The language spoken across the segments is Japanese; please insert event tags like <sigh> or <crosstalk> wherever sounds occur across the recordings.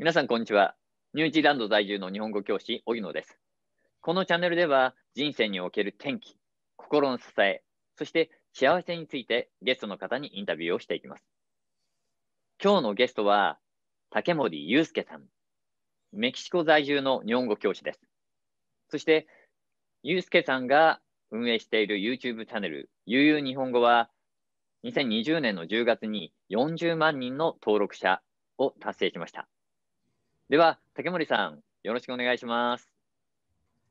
皆さん、こんにちは。ニュージーランド在住の日本語教師、荻野です。このチャンネルでは、人生における転機、心の支え、そして幸せについてゲストの方にインタビューをしていきます。今日のゲストは、竹森祐介さん。メキシコ在住の日本語教師です。そして、祐介さんが運営している YouTube チャンネル、ゆうゆう日本語は、2020年の10月に40万人の登録者を達成しました。では、竹森さん、よろしくお願いします。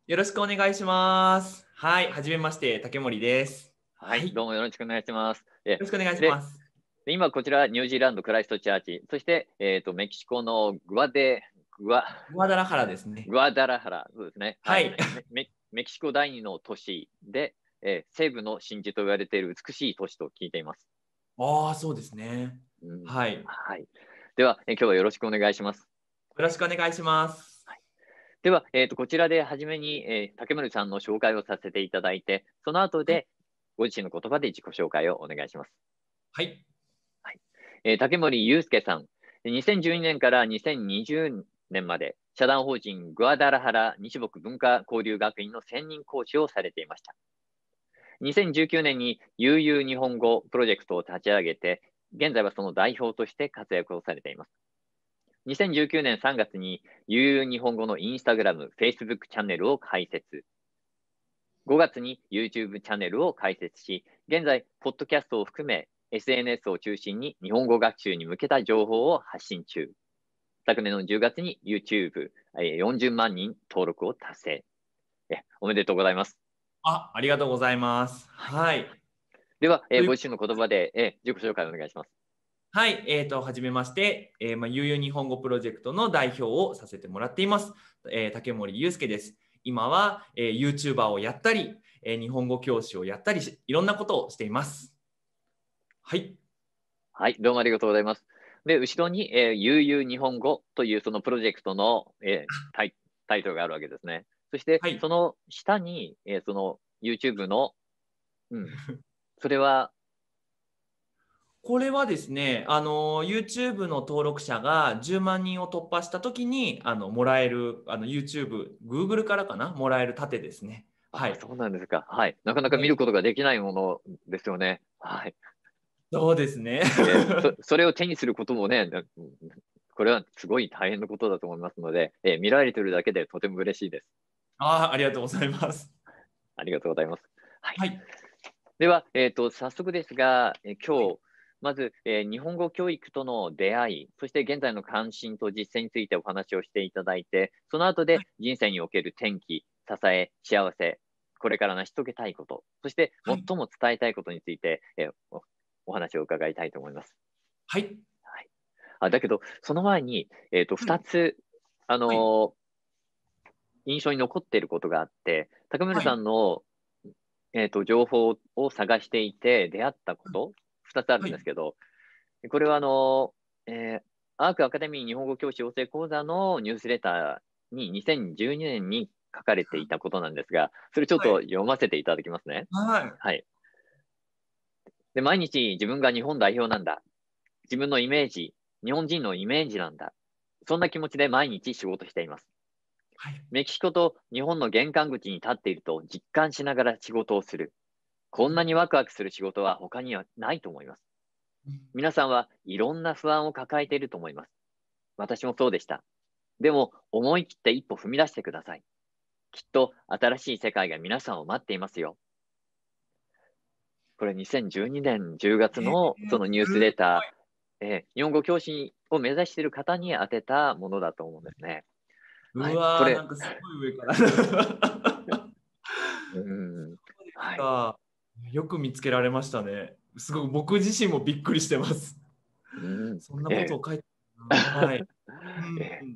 よろしくお願いします。はい、初めまして、竹森です。はい、どうもよろしくお願いします。よろしくお願いします。今こちらニュージーランドクライストチャーチ、そしてえっ、ー、とメキシコのグアデグアグアダラハラですね。グアダラハラそうですね。はい。メメキシコ第二の都市で、えー、西部の真珠と言われている美しい都市と聞いています。ああそうですね。うん、はいはい。では、え今日はよろしくお願いします。よろしくお願いします。では、えーと、こちらで初めに、えー、竹森さんの紹介をさせていただいて、その後でご自身の言葉で自己紹介をお願いします。はい。はい、えー、竹森祐介さん、2012年から2020年まで、社団法人グアダラハラ日木文化交流学院の専任講師をされていました。2019年に悠々日本語プロジェクトを立ち上げて、現在はその代表として活躍をされています。2019年3月に、悠々日本語のインスタグラム、フェイスブックチャンネルを開設。5月に YouTube チャンネルを開設し、現在、ポッドキャストを含め、SNS を中心に日本語学習に向けた情報を発信中。昨年の10月に YouTube40 万人登録を達成。おめでとうございます。あありがとうございます。はい。では、えご自身の言葉で、え自己紹介をお願いします。はい、えっ、ー、と、はじめまして、えー、まあ、ゆうゆう日本語プロジェクトの代表をさせてもらっています。えー、竹森祐介です。今は、えー、YouTuber をやったり、えー、日本語教師をやったりし、いろんなことをしています。はい。はい、どうもありがとうございます。で、後ろに、えー、ゆうゆう日本語というそのプロジェクトの、えー、タイタイトルがあるわけですね。そして、はい、その下に、えー、その YouTube の、うん、<laughs> それはこれはですね、あの YouTube の登録者が10万人を突破した時にあのもらえるあの YouTube、Google からかなもらえる盾ですね。はい。そうなんですか。はい。なかなか見ることができないものですよね。はい。そうですね。そ <laughs> それを手にすることもね、これはすごい大変なことだと思いますので、えー、見られてるだけでとても嬉しいです。ああ、ありがとうございます。ありがとうございます。はい。はい、では、えっ、ー、と、早速ですが、えー、今日、まず、えー、日本語教育との出会い、そして現在の関心と実践についてお話をしていただいて、その後で人生における転機、支え、幸せ、これから成し遂げたいこと、そして最も伝えたいことについて、はい、えー、お話を伺いたいと思います。はい。はい、あだけど、その前に、えーと、2つ、あのーはい、印象に残っていることがあって、高村さんの、えーと、と情報を探していて出会ったこと、2つあるんですけど、はい、これはあの、えー、アークアカデミー日本語教師養成講座のニュースレターに2012年に書かれていたことなんですが、それちょっと読ませていただきますね。はい。はい、で毎日自分が日本代表なんだ。自分のイメージ、日本人のイメージなんだ。そんな気持ちで毎日仕事しています。はい、メキシコと日本の玄関口に立っていると実感しながら仕事をする。こんなにワクワクする仕事は他にはないと思います。皆さんはいろんな不安を抱えていると思います。私もそうでした。でも思い切って一歩踏み出してください。きっと新しい世界が皆さんを待っていますよ。これ2012年10月のそのニュースデータ、えー、えー、日本語教師を目指している方に当てたものだと思うんですね。うわ、はい、これなんかすごい上から。うん、<laughs> はいよく見つけられましたね。すごく僕自身もびっくりしてます。うん、そんなことを書いて、えー、はい、<laughs>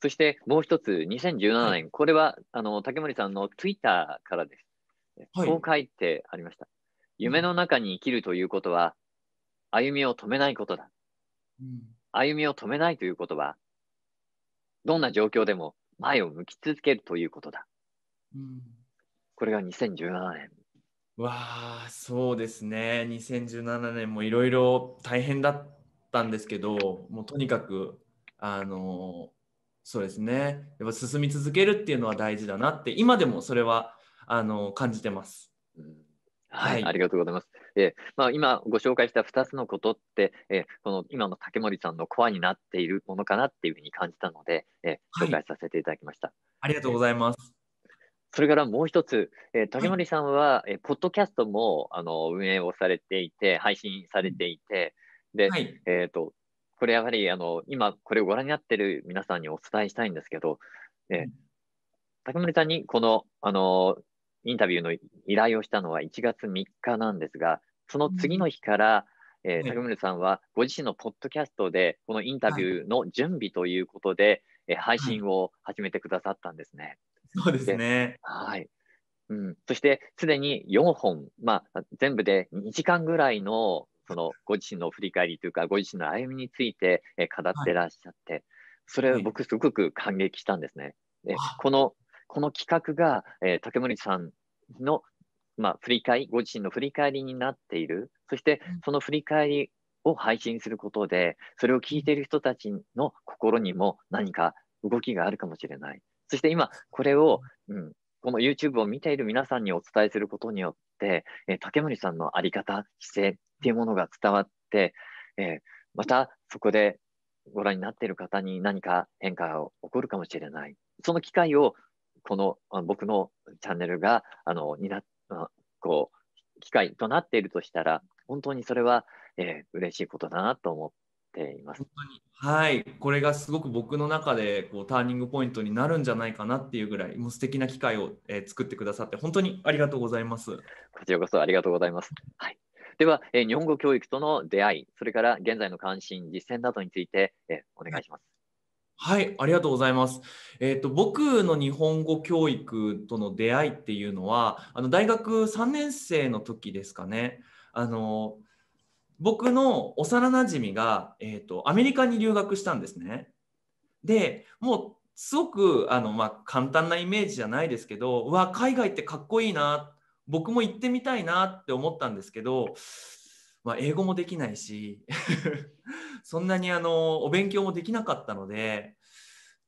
そしてもう一つ、2017年、はい、これはあの竹森さんのツイッターからです。こう書いてありました。夢の中に生きるということは、歩みを止めないことだ。うん、歩みを止めないということは、どんな状況でも前を向き続けるということだ。うん、これが2017年。わあそうですね2017年もいろいろ大変だったんですけどもうとにかくあのそうですねやっぱ進み続けるっていうのは大事だなって今でもそれはあの感じてます。はい、はい、ありがとうございます。えー、まあ、今ご紹介した2つのことって、えー、この今の竹森さんのコアになっているものかなっていうふうに感じたので、えー、紹介させていただきました、はい、ありがとうございます。それからもう一つ、えー、竹森さんは、はい、えー、ポッドキャストもあの運営をされていて、配信されていて、で、はい、えっ、と、これやはりあの今これをご覧になってる皆さんにお伝えしたいんですけど、えー、竹森さんにこのあのインタビューの依頼をしたのは1月3日なんですが、その次の日から、うん、えー、竹森さんはご自身のポッドキャストでこのインタビューの準備ということで、はい、えー、配信を始めてくださったんですね。そうですね。はい。うん、そして、すでに4本、まあ、全部で2時間ぐらいの、その、ご自身の振り返りというか、ご自身の歩みについて、え語ってらっしゃって、はい、それ、を僕、すごく感激したんですね。えこの、この企画が、え竹森さんの、まあ、振り返り、ご自身の振り返りになっている、そして、その振り返りを配信することで、それを聞いている人たちの心にも何か動きがあるかもしれない。そして今、これを、うん、この YouTube を見ている皆さんにお伝えすることによって、えー、竹森さんのあり方、姿勢っていうものが伝わって、えー、またそこでご覧になっている方に何か変化が起こるかもしれない。その機会を、この僕のチャンネルが、あの、にな、こう、機会となっているとしたら、本当にそれは、えー、嬉しいことだなと思っています。はい、これがすごく僕の中でこうターニングポイントになるんじゃないかなっていうぐらい、もう素敵な機会を、えー、作ってくださって、本当にありがとうございます。こちらこそありがとうございます。はい、では、えー、日本語教育との出会い、それから現在の関心、実践などについて、えー、お願いします。はい、ありがとうございます。えっ、ー、と僕の日本語教育との出会いっていうのは、あの大学3年生の時ですかね。あの僕の幼なじみが、えーと、アメリカに留学したんですね。でもうすごくあの、まあ、簡単なイメージじゃないですけどうわ海外ってかっこいいな僕も行ってみたいなって思ったんですけど、まあ、英語もできないし <laughs> そんなにあのお勉強もできなかったので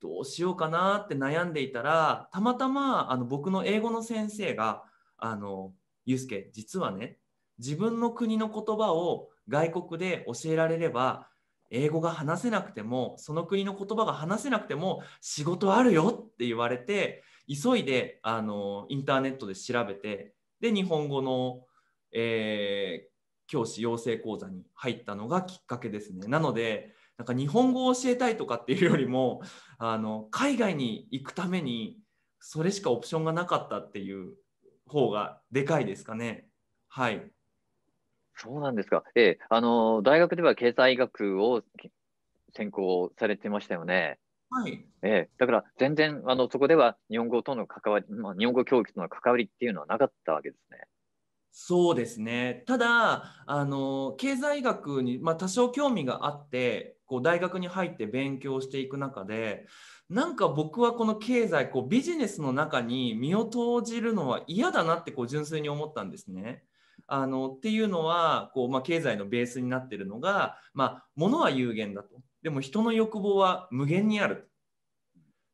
どうしようかなって悩んでいたらたまたまあの僕の英語の先生が「あのユースケ実はね自分の国の言葉を外国で教えられれば英語が話せなくてもその国の言葉が話せなくても仕事あるよって言われて急いであのインターネットで調べてで日本語の、えー、教師養成講座に入ったのがきっかけですね。なのでなんか日本語を教えたいとかっていうよりもあの海外に行くためにそれしかオプションがなかったっていう方がでかいですかね。はいそうなんですか。ええ、あの、大学では経済学を専攻されてましたよね。はい。ええ、だから全然、あの、そこでは日本語との関わり、まあ、日本語教育との関わりっていうのはなかったわけですね。そうですね。ただ、あの、経済学に、まあ、多少興味があって、こう、大学に入って勉強していく中で、なんか僕はこの経済、こう、ビジネスの中に身を投じるのは嫌だなって、こう、純粋に思ったんですね。あのっていうのはこう、まあ、経済のベースになってるのが、まあ、物は有限だとでも人の欲望は無限にある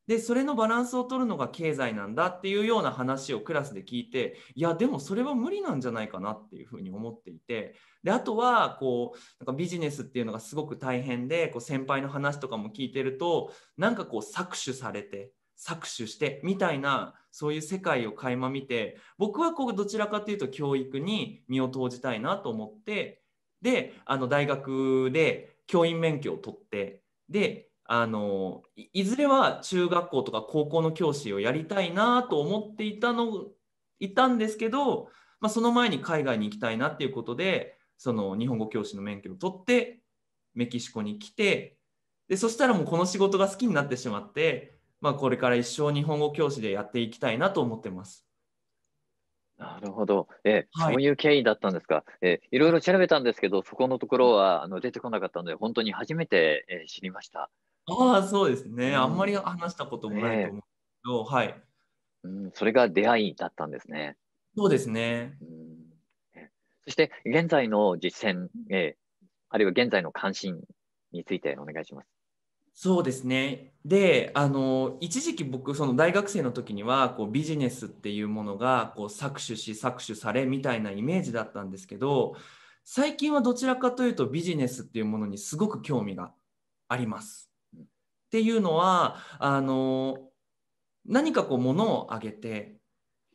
でそれのバランスを取るのが経済なんだっていうような話をクラスで聞いていやでもそれは無理なんじゃないかなっていうふうに思っていてであとはこうなんかビジネスっていうのがすごく大変でこう先輩の話とかも聞いてるとなんかこう搾取されて搾取してみたいなそういう世界を垣間見て僕はこうどちらかというと教育に身を投じたいなと思ってであの大学で教員免許を取ってであのいずれは中学校とか高校の教師をやりたいなと思っていたのいたんですけど、まあ、その前に海外に行きたいなっていうことでその日本語教師の免許を取ってメキシコに来てでそしたらもうこの仕事が好きになってしまってまあ、これから一生日本語教師でやっていきたいなと思ってます。なるほど、えはい、そういう経緯だったんですか、えいろいろ調べたんですけど、そこのところはあの出てこなかったので、本当に初めて、えー、知りました。ああ、そうですね、うん、あんまり話したこともないと思うけど、えー、はい、うん。それが出会いだったんですね。そうですね。うん、そして、現在の実践、えー、あるいは現在の関心についてお願いします。そうですね。で、あの一時期僕その大学生の時にはこうビジネスっていうものがこう搾取し搾取されみたいなイメージだったんですけど、最近はどちらかというとビジネスっていうものにすごく興味があります。っていうのはあの何かこう物をあげて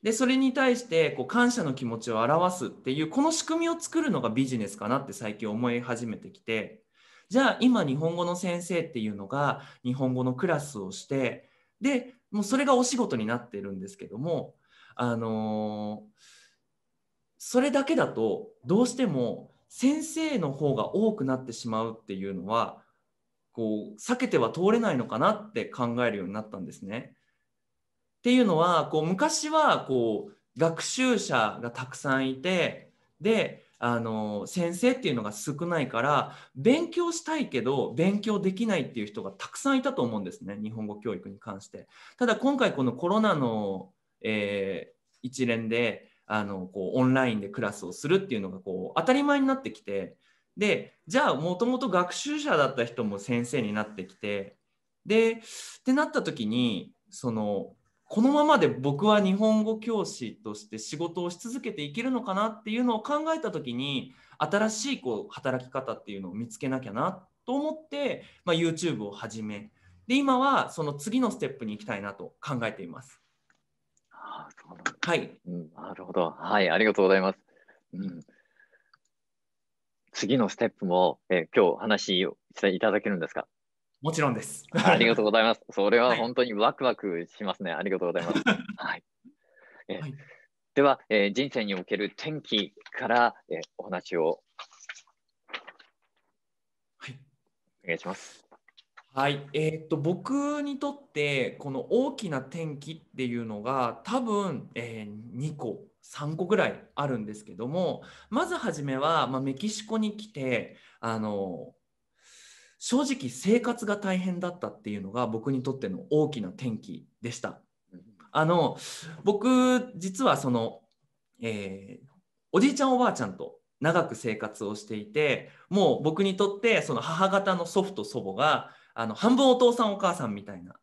でそれに対してこう感謝の気持ちを表すっていうこの仕組みを作るのがビジネスかなって最近思い始めてきて。じゃあ今日本語の先生っていうのが日本語のクラスをしてでもうそれがお仕事になってるんですけどもあのー、それだけだとどうしても先生の方が多くなってしまうっていうのはこう避けては通れないのかなって考えるようになったんですね。っていうのはこう昔はこう学習者がたくさんいてであの先生っていうのが少ないから勉強したいけど勉強できないっていう人がたくさんいたと思うんですね日本語教育に関して。ただ今回このコロナの、えー、一連であのこうオンラインでクラスをするっていうのがこう当たり前になってきてでじゃあもともと学習者だった人も先生になってきてでってなった時にそのこのままで僕は日本語教師として仕事をし続けていけるのかなっていうのを考えた時に新しいこう働き方っていうのを見つけなきゃなと思って、まあ、YouTube を始めで今はその次のステップに行きたいなと考えています。はい、うん、なるほど、はい、ありがとうございます。うん次のステップも、えー、今日話をしていただけるんですかもちろんです。ありがとうございます。それは本当にワクワクしますね。はい、ありがとうございます。<laughs> はい。では、えー、人生における天気から、えー、お話を。はい。お願いします。はい、えー、っと僕にとってこの大きな天気っていうのが多分、えー、2個3個ぐらいあるんですけどもまず初めは、まあ、メキシコに来てあの正直生活が大変だったっていうのが僕にとっての大きな転機でした。あの僕実はその、えー、おじいちゃんおばあちゃんと長く生活をしていてもう僕にとってその母方の祖父と祖母があの半分お父さんお母さんみたいな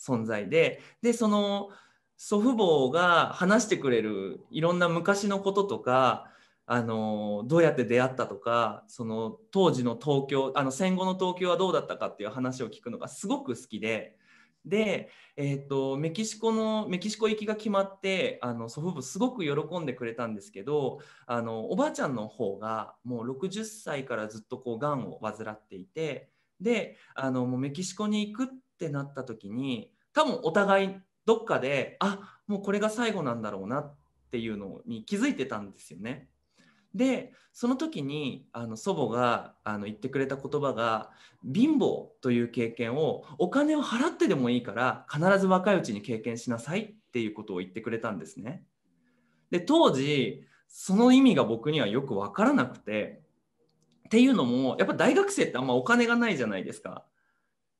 存在ででその祖父母が話してくれるいろんな昔のこととかあのどうやって出会ったとかその当時の東京あの戦後の東京はどうだったかっていう話を聞くのがすごく好きでで、えーと、メキシコのメキシコ行きが決まってあの祖父母すごく喜んでくれたんですけどあのおばあちゃんの方がもう60歳からずっとこうがんを患っていてであのもうメキシコに行くってなった時に多分お互いどっかであもうこれが最後なんだろうなっていうのに気づいてたんですよね。でその時にあの祖母があの言ってくれた言葉が貧乏という経験をお金を払ってでもいいから必ず若いうちに経験しなさいっていうことを言ってくれたんですね。で当時その意味が僕にはよく分からなくてっていうのもやっぱ大学生ってあんまお金がないじゃないですか。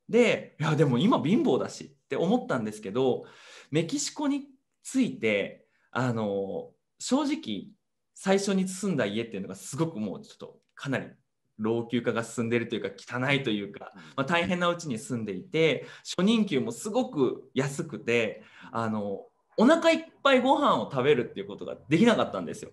でいやでも今貧乏だしって思ったんですけどメキシコについてあの正直最初に住んだ家っていうのがすごくもうちょっとかなり老朽化が進んでるというか汚いというか、まあ、大変なうちに住んでいて初任給もすごく安くてあのお腹いっぱいご飯を食べるっていうことができなかったんですよ。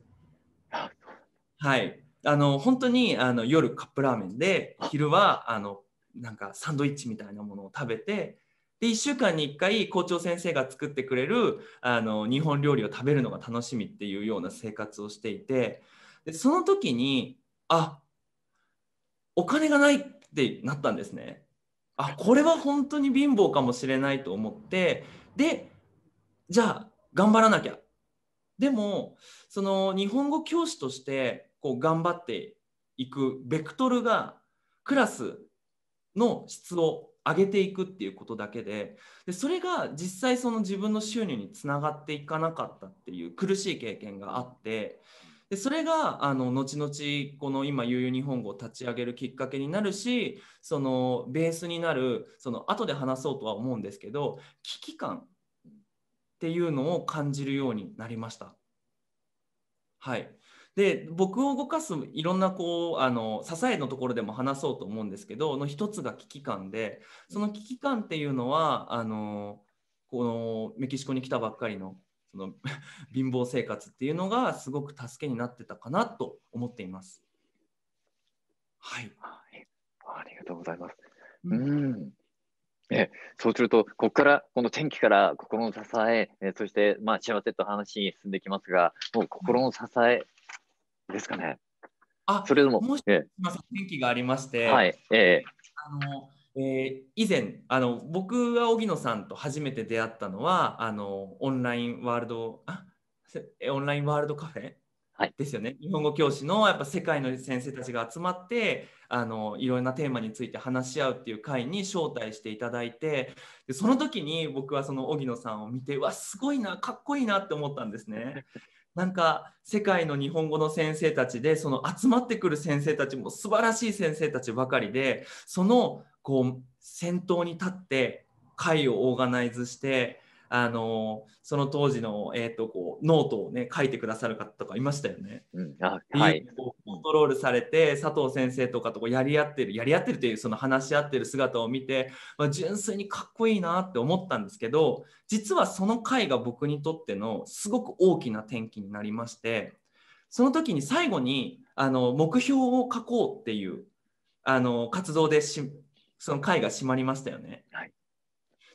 はい、あの本当にあの夜カップラーメンで昼はあのなんかサンドイッチみたいなものを食べてで1週間に1回校長先生が作ってくれるあの日本料理を食べるのが楽しみっていうような生活をしていてでその時にあお金がないってなったんですね。あこれは本当に貧乏かもしれないと思ってでじゃあ頑張らなきゃ。でもその日本語教師としてこう頑張っていくベクトルがクラスの質を上げていくっていうことだけででそれが実際その自分の収入につながっていかなかったっていう苦しい経験があってでそれがあの後々この今悠々日本語を立ち上げるきっかけになるしそのベースになるその後で話そうとは思うんですけど危機感っていうのを感じるようになりました。はい、で僕を動かすいろんなこうあの支えのところでも話そうと思うんですけどの一つが危機感でその危機感っていうのはあのこのメキシコに来たばっかりのその <laughs> 貧乏生活っていうのがすごく助けになってたかなと思っています。はい、ありがとうございます。うん、えそうすると、ここからこの天気から心の支え、えそして、まあ、幸せと話に進んできますが、もう心の支えですかね。あそれでも、もしせん、天気がありまして、はいええあのえー、以前あの、僕は荻野さんと初めて出会ったのは、あのオンラインワールドあオンラインワールドカフェはい、ですよね日本語教師のやっぱ世界の先生たちが集まってあのいろんなテーマについて話し合うっていう会に招待していただいてでその時に僕はその荻野さんを見てわすごいなかっこいいなって思ったんですね。なんか世界の日本語の先生たちでその集まってくる先生たちも素晴らしい先生たちばかりでそのこう先頭に立って会をオーガナイズしてあのその当時の、えーと、こうノートを、ね、書いてくださる方とかいましたよね。うん、あはい、コントロールされて佐藤先生とかとこうやり合ってるやり合ってるというその話し合ってる姿を見て、まあ、純粋にかっこいいなって思ったんですけど実はその回が僕にとってのすごく大きな転機になりましてその時に最後にあの目標を書こうっていうあの活動でしその回が閉まりましたよね。はい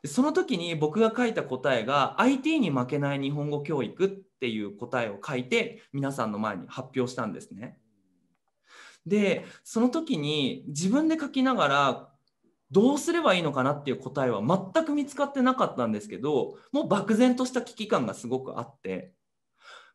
その時に僕が書いた答えが IT に負けない日本語教育っていう答えを書いて皆さんの前に発表したんですね。でその時に自分で書きながらどうすればいいのかなっていう答えは全く見つかってなかったんですけどもう漠然とした危機感がすごくあって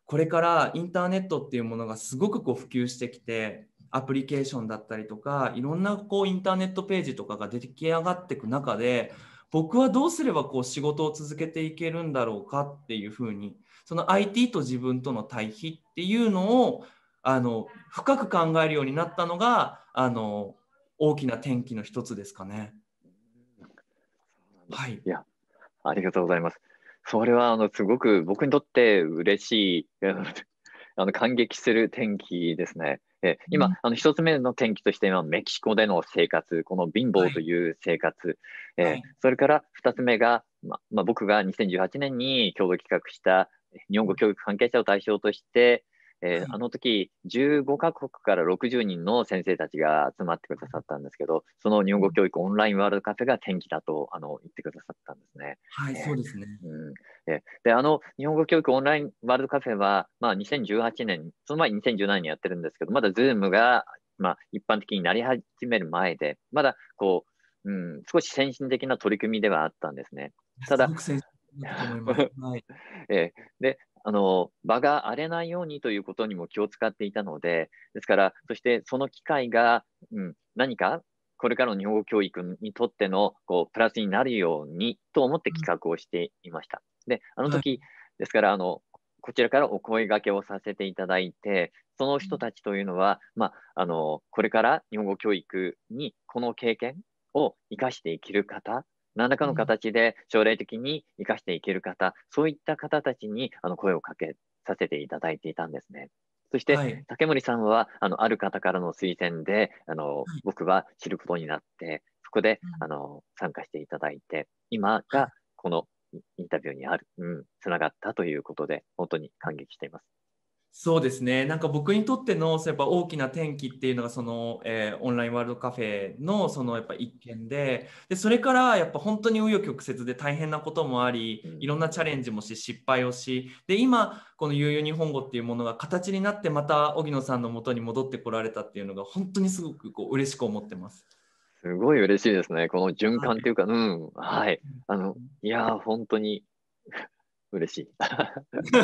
これからインターネットっていうものがすごくこう普及してきてアプリケーションだったりとかいろんなこうインターネットページとかが出来上がっていく中で僕はどうすればこう仕事を続けていけるんだろうかっていうふうにその IT と自分との対比っていうのをあの深く考えるようになったのがあの大きな転機の一つですかね。はい、いやありがとうございます。それはあのすごく僕にとって嬉しいあの感激する転機ですね。で今、うん、あの1つ目の転機として今メキシコでの生活この貧乏という生活、はい、えー、それから2つ目が、ままあ、僕が2018年に共同企画した日本語教育関係者を対象として、えー、あの時15か国から60人の先生たちが集まってくださったんですけどその日本語教育オンラインワールドカフェが転機だとあの言ってくださったんですね。はい、えー、そうですね、うんえー、であの日本語教育オンラインワールドカフェは、まあ、2018年その前2017年やってるんですけどまだ Zoom が、まあ、一般的になり始める前でまだこう、うん、少し先進的な取り組みではあったんですね。ただ <laughs> えであの場が荒れないようにということにも気を使っていたので、ですから、そしてその機会が、うん、何かこれからの日本語教育にとってのこうプラスになるようにと思って企画をしていました。で、あの時、はい、ですからあの、こちらからお声がけをさせていただいて、その人たちというのは、まあ、あのこれから日本語教育にこの経験を生かしていける方何らかの形で将来的に生かしていける方、うん、そういった方たちにあの声をかけさせていただいていたんですね。そして、はい、竹森さんはあのある方からの推薦であの、はい、僕は知ることになってそこで、うん、あの参加していただいて今がこのインタビューにある、うん、つながったということで本当に感激しています。そうですねなんか僕にとってのそうやっぱ大きな転機っていうのがその、えー、オンラインワールドカフェのそのやっぱ一件ででそれからやっぱ本当に紆余曲折で大変なこともありいろんなチャレンジもし失敗をしで今この「悠々日本語」っていうものが形になってまた荻野さんのもとに戻ってこられたっていうのが本当にすごくこう嬉しく思ってます。すごい嬉しいですねこの循環っていうか、はい、うんはいあのいや本当に嬉しい。<laughs>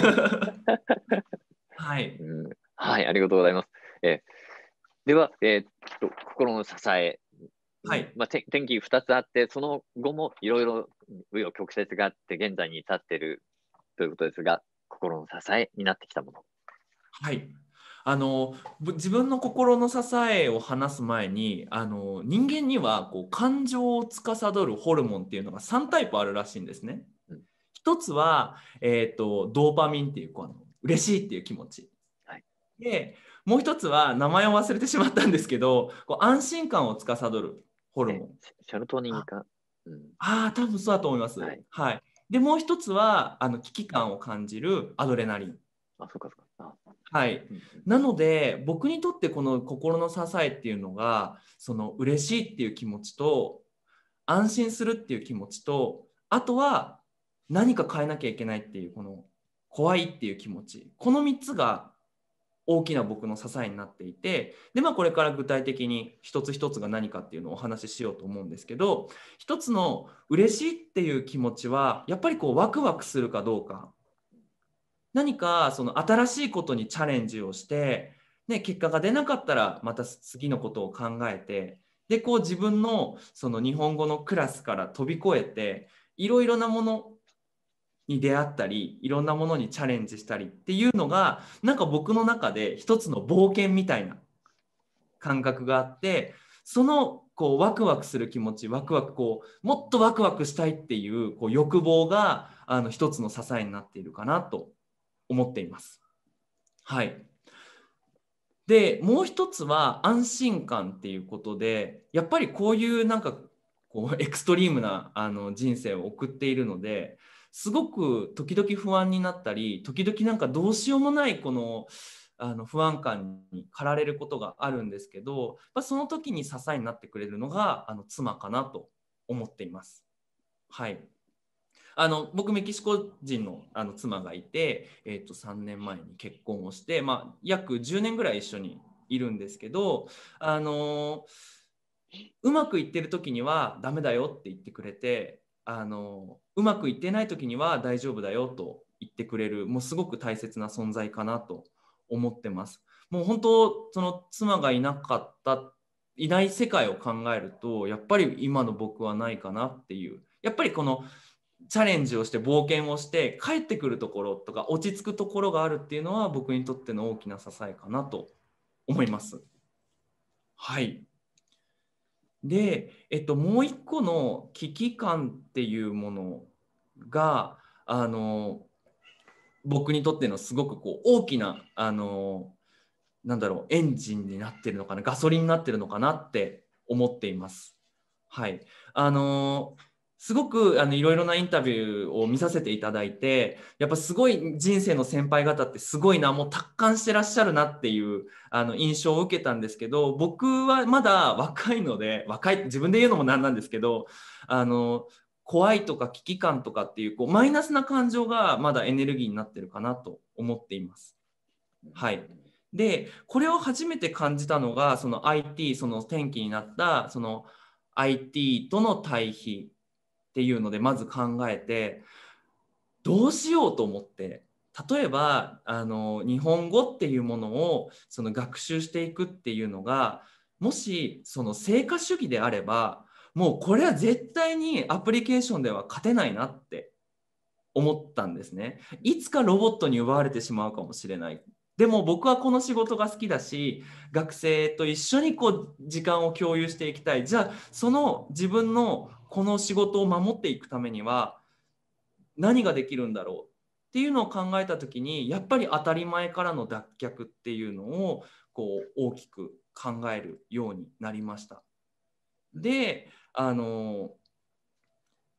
はい、うん、はい、ありがとうございます。えー、では、えー、っと心の支え、はいまあ、天気2つあって、その後もいろいろ紆余曲折があって、現在に至っているということですが、心の支えになってきたもの。はいあの自分の心の支えを話す前にあの人間にはこう感情を司るホルモンっていうのが3タイプあるらしいんですね。うん、1つは、えーと、ドーパミンっていうの嬉しいっていう気持ち。はい、でもう一つは名前を忘れてしまったんですけどこう安心感を司るホルモン。シャルトニンか。ああ多分そうだと思います。はい、はい、でもう一つはあの危機感を感じるアドレナリン。あそうかそうか。はい、なので僕にとってこの心の支えっていうのがその嬉しいっていう気持ちと安心するっていう気持ちとあとは何か変えなきゃいけないっていうこの怖いっていう気持ちこの3つが大きな僕の支えになっていてで、まあ、これから具体的に一つ一つが何かっていうのをお話ししようと思うんですけど一つの嬉しいっていう気持ちはやっぱりこうワクワクするかどうか何かその新しいことにチャレンジをして、ね、結果が出なかったらまた次のことを考えてでこう自分のその日本語のクラスから飛び越えていろいろなものに出会ったりいろんなものにチャレンジしたりっていうのがなんか僕の中で一つの冒険みたいな感覚があってそのこうワクワクする気持ちワクワクこうもっとワクワクしたいっていうこう欲望があの一つの支えになっているかなと思っています。はい、でもう一つは安心感っていうことでやっぱりこういうなんかこうエクストリームなあの人生を送っているのですごく時々不安になったり時々なんかどうしようもないこのあの不安感に駆られることがあるんですけどその時に支えになってくれるのがあの妻かなと思っています。はいあの僕メキシコ人のあの妻がいて、えー、と3年前に結婚をして、まあ、約10年ぐらい一緒にいるんですけど、あのうまくいってる時には「ダメだよ」って言ってくれてあのうまくいってない時には大丈夫だよと言ってくれるもうすごく大切な存在かなと思ってます。もう本当その妻がいなかったいない世界を考えるとやっぱり今の僕はないかなっていうやっぱりこのチャレンジをして冒険をして帰ってくるところとか落ち着くところがあるっていうのは僕にとっての大きな支えかなと思います。はいで、えっと、もう一個の危機感っていうものがあの僕にとってのすごくこう大きなあのなんだろうエンジンになってるのかなガソリンになってるのかなって思っています。はい、あのすごくあのいろいろなインタビューを見させていただいて、やっぱすごい人生の先輩方ってすごいな、もう達観してらっしゃるなっていうあの印象を受けたんですけど、僕はまだ若いので、若い、自分で言うのもなんなんですけど、あの、怖いとか危機感とかっていうこうマイナスな感情がまだエネルギーになってるかなと思っています。はい。で、これを初めて感じたのが、その IT、その転機になった、その IT との対比っていうのでまず考えてどうしようと思って例えばあの日本語っていうものをその学習していくっていうのがもしその成果主義であればもうこれは絶対にアプリケーションでは勝てないなって思ったんですね。いつかロボットに奪われてしまうかもしれない。でも僕はこの仕事が好きだし学生と一緒にこう時間を共有していきたいじゃあその自分のこの仕事を守っていくためには何ができるんだろうっていうのを考えた時にやっぱり当たり前からの脱却っていうのをこう大きく考えるようになりました。であの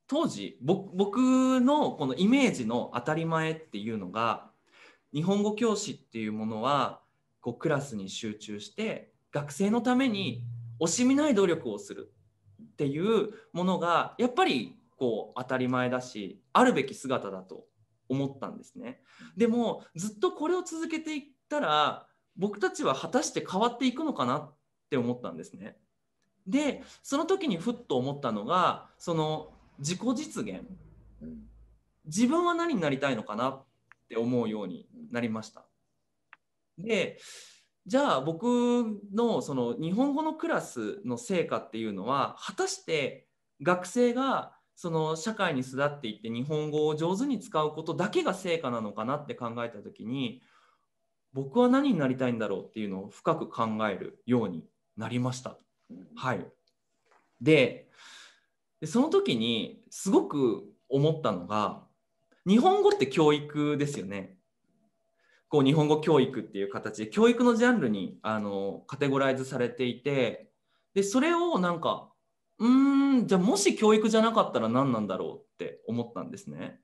当時僕のこのイメージの当たり前っていうのが日本語教師っていうものはこうクラスに集中して学生のために惜しみない努力をするっていうものがやっぱりこう当たり前だしあるべき姿だと思ったんですね。でもずっとこれを続けていったら僕たちは果たして変わっていくのかなって思ったんですね。でその時にふっと思ったのがその自己実現自分は何になりたいのかなって思うようになりました。でじゃあ僕のその日本語のクラスの成果っていうのは果たして学生がその社会に巣立っていって日本語を上手に使うことだけが成果なのかなって考えた時に僕は何になりたいんだろうっていうのを深く考えるようになりました。はい、でその時にすごく思ったのが日本語って教育ですよね。こう日本語教育っていう形で教育のジャンルにあのカテゴライズされていてでそれをなんかうんじゃあもし教育じゃなかったら何なんだろうって思ったんですね。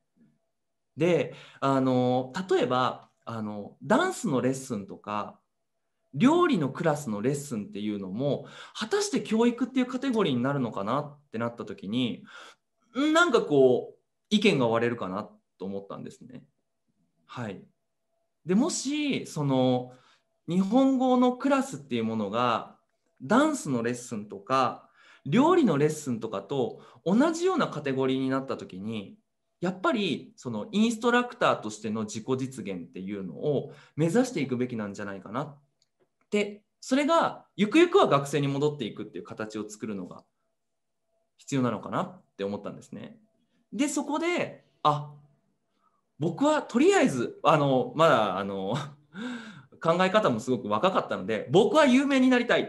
であの例えばあのダンスのレッスンとか料理のクラスのレッスンっていうのも果たして教育っていうカテゴリーになるのかなってなった時になんかこう意見が割れるかなと思ったんですね。はい、でもしその日本語のクラスっていうものがダンスのレッスンとか料理のレッスンとかと同じようなカテゴリーになった時にやっぱりそのインストラクターとしての自己実現っていうのを目指していくべきなんじゃないかなってそれがゆくゆくは学生に戻っていくっていう形を作るのが必要なのかなって思ったんですね。でそこであ僕はとりあえずあのまだあの <laughs> 考え方もすごく若かったので僕は有名になりたいっ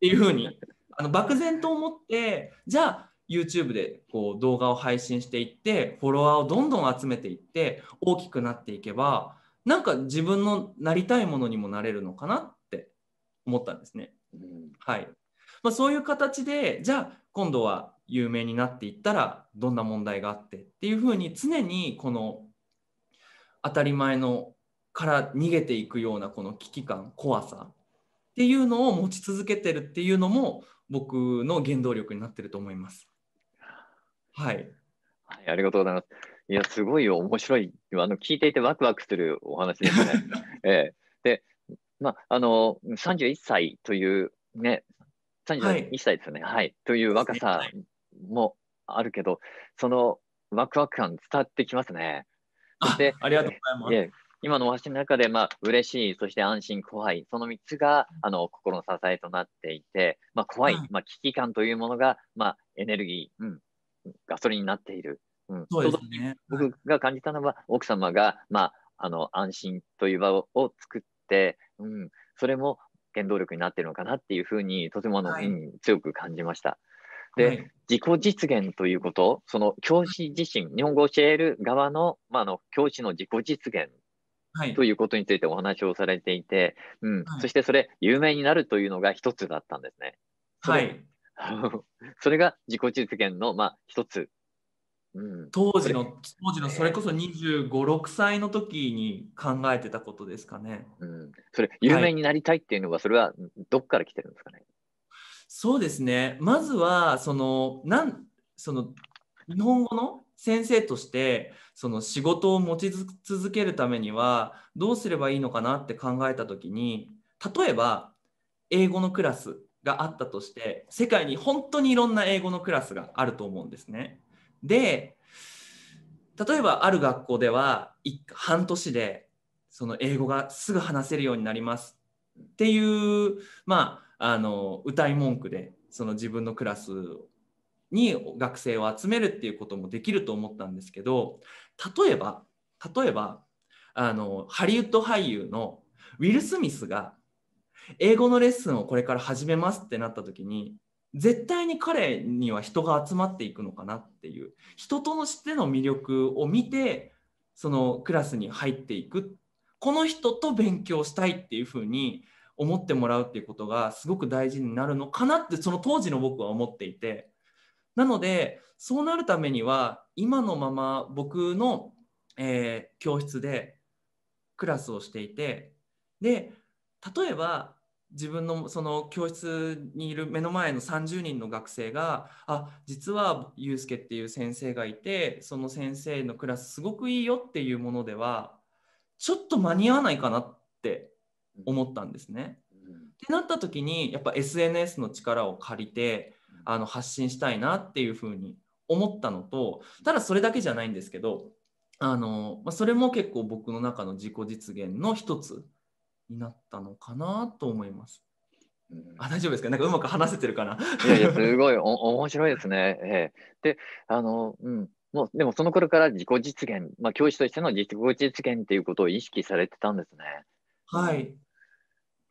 ていうふうにあの漠然と思ってじゃあ YouTube でこう動画を配信していってフォロワーをどんどん集めていって大きくなっていけばなんか自分のなりたいものにもなれるのかなって思ったんですね。うん、はいまあ、そういう形でじゃあ今度は有名になっていったらどんな問題があってっていうふうに常にこの当たり前のから逃げていくようなこの危機感怖さっていうのを持ち続けてるっていうのも僕の原動力になってると思います。はい、はい、ありがとうございます。いやすごい面白いあの聞いていてワクワクするお話ですね。<laughs> ええ、で、まあの31歳というね31歳ですよね、はい、はい、という若さもあるけど、そのワクワク感伝わってきますね。そしてありがとうございます。今のお話の中で、まあ嬉しい、そして安心、怖い、その3つがあの心の支えとなっていて、まあ、怖い、まあ、危機感というものが、まあ、エネルギー、うん、ガソリンになっている。うん、そうですね、僕が感じたのは、奥様が、まあ、あの安心という場を作って、うん、それも原動力になっているのかなっていうふうに、とてもあの、はい、強く感じました。で、はい、自己実現ということ、その教師自身、日本語を教える側の,、まあ、の教師の自己実現ということについてお話をされていて、うん、そしてそれ有名になるというのが一つだったんですね。はい。<laughs> それが自己実現のまあ一つ。うん、当時の当時のそれこそ25、6歳の時に考えてたことですかね。うん、それ有名になりたいっていうのは、それはどっから来てるんですかね。そうですね。まずはそのなんその日本語の先生としてその仕事を持ち続けるためにはどうすればいいのかなって考えた時に例えば英語のクラスがあったとして世界に本当にいろんな英語のクラスがあると思うんですね。で例えばある学校では半年でその英語がすぐ話せるようになりますっていうまああの歌い文句でその自分のクラスに学生を集めるっていうこともできると思ったんですけど例えば例えばあのハリウッド俳優のウィル・スミスが英語のレッスンをこれから始めますってなった時に絶対に彼には人が集まっていくのかなっていう人としての魅力を見てそのクラスに入っていくこの人と勉強したいっていうふうに思ってもらうっていうことがすごく大事になるのかなってその当時の僕は思っていてなのでそうなるためには今のまま僕の、えー、教室でクラスをしていてで例えば自分のその教室にいる目の前の30人の学生が「あ実はユうスケっていう先生がいてその先生のクラスすごくいいよ」っていうものではちょっと間に合わないかなって思ったんですね。ってなった時にやっぱ SNS の力を借りてあの発信したいなっていうふうに思ったのとただそれだけじゃないんですけどあの、まあ、それも結構僕の中の自己実現の一つになったのかなと思います。あ大丈夫ですかなんかうまく話せてるかないやいやすごいお面白いですね。えー、であの、うん、もうでもその頃から自己実現、まあ、教師としての自己実現っていうことを意識されてたんですね。はい、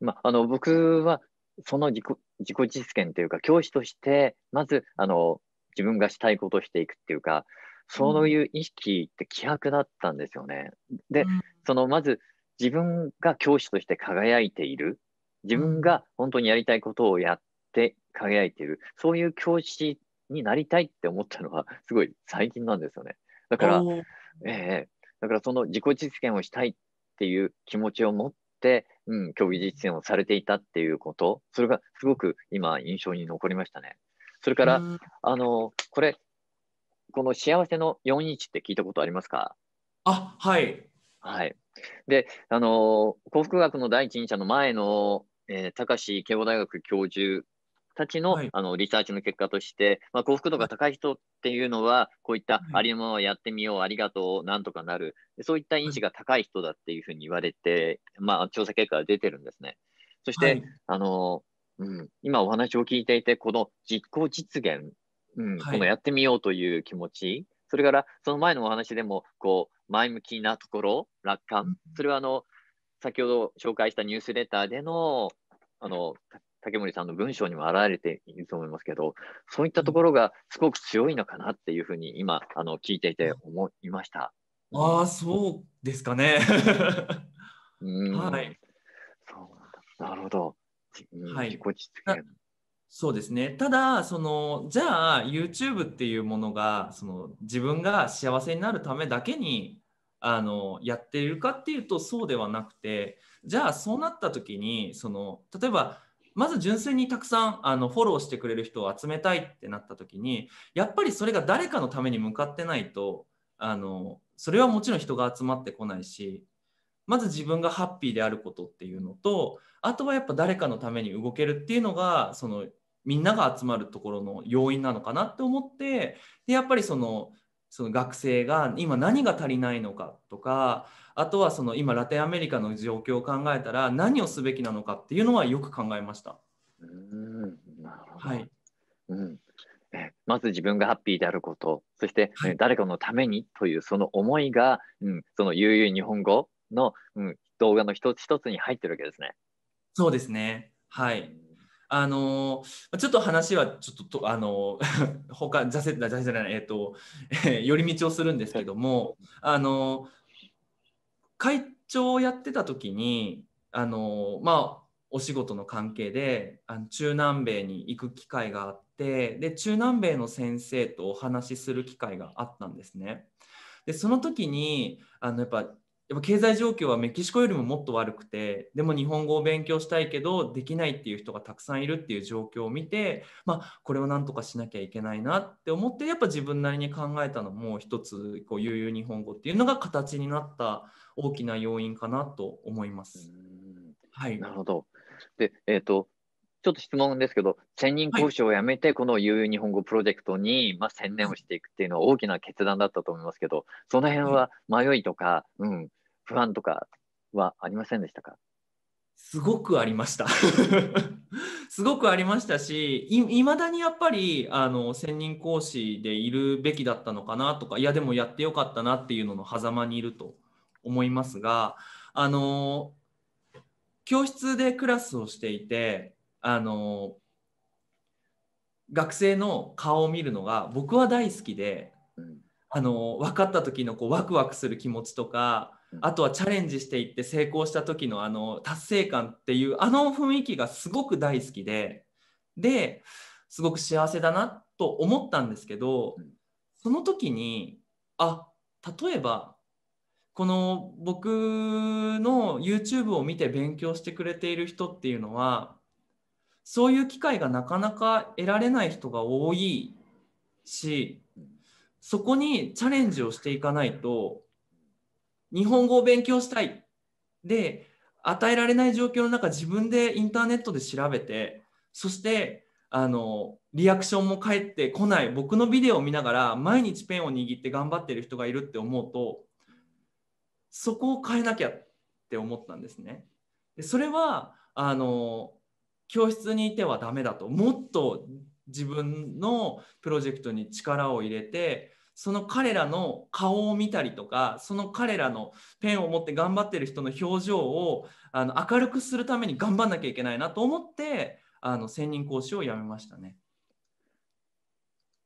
まあ、あの僕はその自己自己実現というか教師としてまずあの自分がしたいことをしていくっていうかそういう意識って希薄だったんですよね。うん、で、そのまず自分が教師として輝いている自分が本当にやりたいことをやって輝いているそういう教師になりたいって思ったのはすごい最近なんですよね。だから、えー、だからその自己実現をしたいっていう気持ちを持っ、うん、競技実践をされていたっていうこと、それがすごく今、印象に残りましたね。それから、うん、あのこれ、この幸せの4日」って聞いたことありますかあはい。はい、で、あの幸福学の第一人者の前の、えー、高橋慶応大学教授たちのはい、あのリサーチの結果として、まあ、幸福度が高い人っていうのは、こういったありのままやってみよう、ありがとう、なんとかなる、そういった因子が高い人だっていうふうに言われて、まあ、調査結果が出てるんですね。そして、はい、あのうん、今お話を聞いていて、この実行実現、うんこのやってみようという気持ち、それからその前のお話でもこう前向きなところ、楽観、それはあの先ほど紹介したニュースレターでのあの竹森さんの文章にも表れていると思いますけど、そういったところがすごく強いのかなっていうふうに今、あの聞いていて思いました。ああ、そうですかね。<laughs> うんはい。そうなるほど。はい、そうですね。ただ、そのじゃあ YouTube っていうものがその自分が幸せになるためだけにあのやっているかっていうとそうではなくて、じゃあそうなった時にその例えばまず純粋にたくさんあのフォローしてくれる人を集めたいってなった時にやっぱりそれが誰かのために向かってないとあのそれはもちろん人が集まってこないしまず自分がハッピーであることっていうのとあとはやっぱ誰かのために動けるっていうのがそのみんなが集まるところの要因なのかなって思ってでやっぱりそのその学生が今何が足りないのかとかあとはその今ラテンアメリカの状況を考えたら何をすべきなのかっていうのはよく考えました。うんはい、うんまず自分がハッピーであること、そして、はい、誰かのためにというその思いが、うん、その悠々日本語の、うん、動画の一つ一つに入ってるわけですね。そうですね。はい。あのちょっと話はちょっとあの <laughs> 他挫折だ挫折じゃないえっ、ー、と、えー、寄り道をするんですけども、あの会長をやってた時にあのまあお仕事の関係であの中南米に行く機会があってで中南米の先生とお話しする機会があったんですね。でその時にあのやっぱやっぱ経済状況はメキシコよりももっと悪くてでも日本語を勉強したいけどできないっていう人がたくさんいるっていう状況を見て、まあ、これをなんとかしなきゃいけないなって思ってやっぱ自分なりに考えたのも一つこう悠々日本語っていうのが形になった大きな要因かなと思います。はい、なるほどで、えーと、ちょっと質問ですけど、専任講師を辞めて、この悠々日本語プロジェクトに、まあ、専念をしていくっていうのは大きな決断だったと思いますけど、その辺は迷いとか、うん、不安とかはありませんでしたかすごくありました <laughs> すごくありましたしいまだにやっぱりあの専任講師でいるべきだったのかなとかいやでもやってよかったなっていうのの狭間にいると思いますがあの教室でクラスをしていてあの学生の顔を見るのが僕は大好きで、あの分かった時のこうワクワクする気持ちとかあとはチャレンジしていって成功した時のあの達成感っていうあの雰囲気がすごく大好きでですごく幸せだなと思ったんですけどその時にあ例えばこの僕の YouTube を見て勉強してくれている人っていうのはそういう機会がなかなか得られない人が多いしそこにチャレンジをしていかないと日本語を勉強したい。で、与えられない状況の中、自分でインターネットで調べて、そして、あの、リアクションも返ってこない。僕のビデオを見ながら、毎日ペンを握って頑張ってる人がいるって思うと、そこを変えなきゃって思ったんですね。でそれは、あの、教室にいてはダメだと。もっと自分のプロジェクトに力を入れて、その彼らの顔を見たりとかその彼らのペンを持って頑張ってる人の表情をあの明るくするために頑張んなきゃいけないなと思ってあの専任講師を辞めましたね。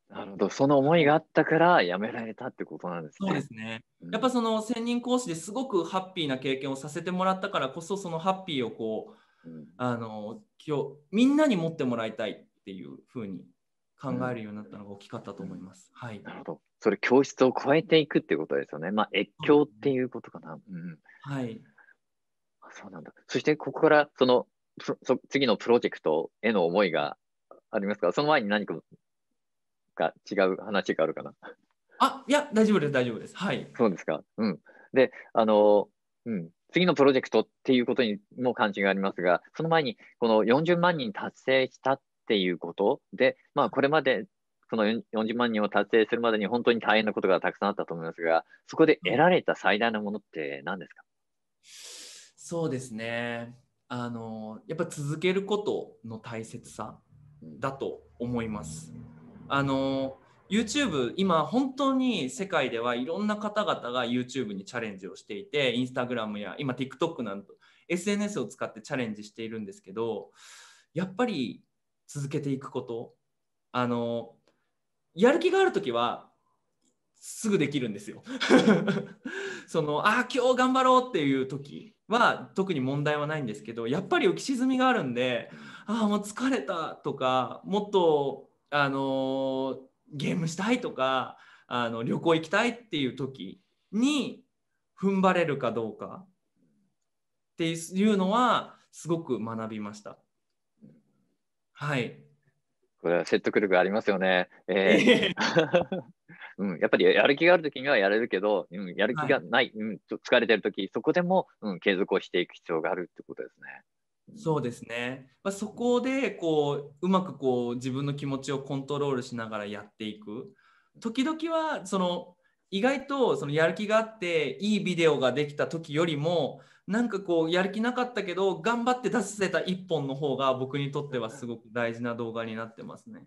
なるほどその思いがあったから辞められたってことなんですね。そうですねやっぱその専任講師ですごくハッピーな経験をさせてもらったからこそそのハッピーをこう、あの今日みんなに持ってもらいたいっていうふうに考えるようになったのが大きかったと思います。うん、はい、なるほどそれ教室を超えていくっていうことですよね。まあ、越境っていうことかな。うん。はい。そうなんだ。そして、ここから、その、そ次のプロジェクトへの思いがありますかその前に何かが違う話があるかなあ、いや、大丈夫です、大丈夫です。はい。そうですか。うん。で、あの、うん。次のプロジェクトっていうことにも関心がありますが、その前に、この40万人達成したっていうことで、まあ、これまでこの40万人を達成するまでに本当に大変なことがたくさんあったと思いますが、そこで得られた最大のものって何ですか、そうですねあの、やっぱ続けることの大切さだと思います。あの YouTube 今本当に世界ではいろんな方々が YouTube にチャレンジをしていて Instagram や今 TikTok なんと SNS を使ってチャレンジしているんですけどやっぱり続けていくことあのやる気がある時はすぐできるんですよ <laughs> そのあ今日頑張ろうっていう時は特に問題はないんですけどやっぱり浮き沈みがあるんであもう疲れたとかもっとあのゲームしたいとかあの旅行行きたいっていう時に踏ん張れるかどうかっていうのはすごく学びました。はいこれは説得力ありますよね。えー <laughs> うん、やっぱりやる気がある時にはやれるけど、うん、やる気がない、はい、うん、疲れてる時そこでも、うん、継続をしていく必要があるってことですね。そうですね、まあ、そこでこううまくこう自分の気持ちをコントロールしながらやっていく時々はその意外とそのやる気があっていいビデオができた時よりもなんかこうやる気なかったけど頑張って出せた一本の方が僕にとってはすごく大事な動画になってますね。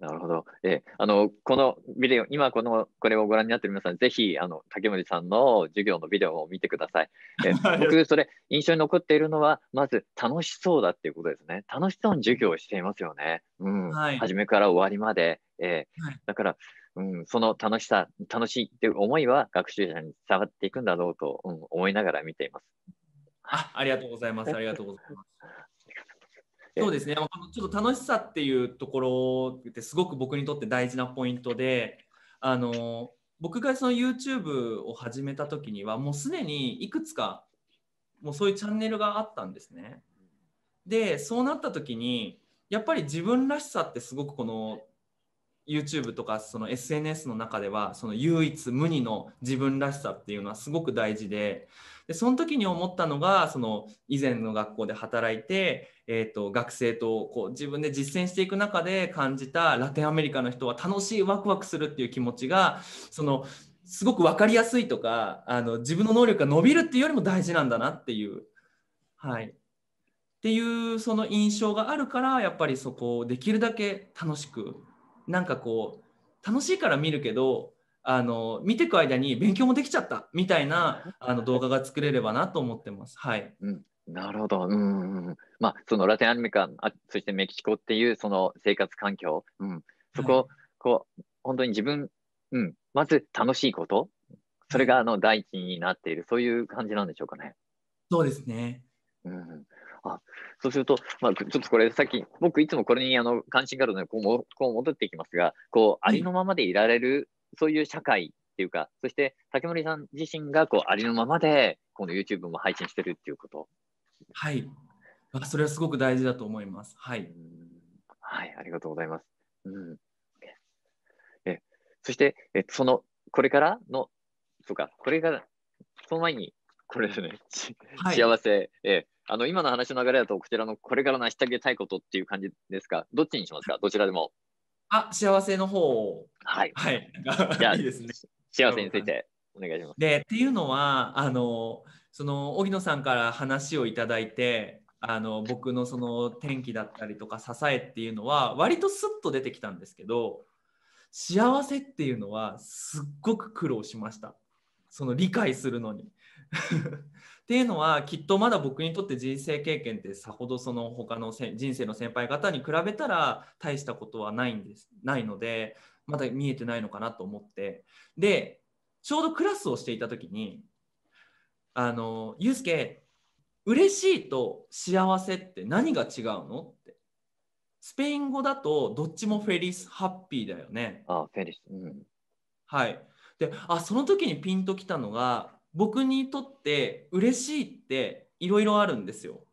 なるほど。えあのこのビデオ、今このこれをご覧になっている皆さん、ぜひあの竹森さんの授業のビデオを見てください。え <laughs> 僕、それ、印象に残っているのは、まず楽しそうだっていうことですね。楽しそうに授業をしていますよね。うん。はい、初めから終わりまで。えーはい、だから、うん、その楽しさ、楽しいっていう思いは学習者に伝わっていくんだろうと、うん、思いながら見ています。あありがとうございます。ありがとうございます。<laughs> そうですね、ちょっと楽しさっていうところってすごく僕にとって大事なポイントで、あの僕がその YouTube を始めた時にはもうすでにいくつかもうそういうチャンネルがあったんですね。でそうなった時にやっぱり自分らしさってすごくこの YouTube とかその SNS の中ではその唯一無二の自分らしさっていうのはすごく大事ででその時に思ったのがその以前の学校で働いて、えーと、学生とこう自分で実践していく中で感じたラテンアメリカの人は楽しいワクワクするっていう気持ちがそのすごく分かりやすいとかあの自分の能力が伸びるっていうよりも大事なんだなっていう。はいっていうその印象があるからやっぱりそこをできるだけ楽しくなんかこう楽しいから見るけどあの見ていく間に勉強もできちゃったみたいなあの動画が作れればなと思ってます。はい、うんなるほど。うん、うん。まあ、そのラテンアメリカ、あそしてメキシコっていうその生活環境、うん。そこ、はい、こう、本当に自分、うん。まず楽しいこと、それがあの第一になっている、そういう感じなんでしょうかね。そうですね。うん。あ <laughs> そうすると、まあ、ちょっとこれさっき、僕いつもこれにあの関心があるのでこうも、こう戻っていきますが、こう、ありのままでいられる、そういう社会っていうか、そして竹森さん自身がこうありのままで、この YouTube も配信してるっていうこと。はい。まあ、それはすごく大事だと思います。はい。はい、ありがとうございます。うん、えそして、えその、これからの、そうか、これから、その前に、これですね、はい、幸せ、えあの、今の話の流れだと、こちらのこれから成し遂げたいことっていう感じですかどっちにしますかどちらでも。あ、幸せの方はい。はい。じゃあ、いいですね。幸せについてお願いします。で、っていうのは、あの、その、荻野さんから話をいただいて、あの僕のその転機だったりとか支えっていうのは割とスッと出てきたんですけど幸せっていうのはすっごく苦労しましたその理解するのにっていうのはきっとまだ僕にとって人生経験ってさほどその他の人生の先輩方に比べたら大したことはないんですないのでまだ見えてないのかなと思ってでちょうどクラスをしていた時にあの「ユースケ嬉しいと幸せって何が違うの?」ってスペイン語だとどっちもフェリスハッピーだよね。あフェリス、うん、はいであその時にピンときたのが僕にとって嬉しいっていろいろあるんですよ。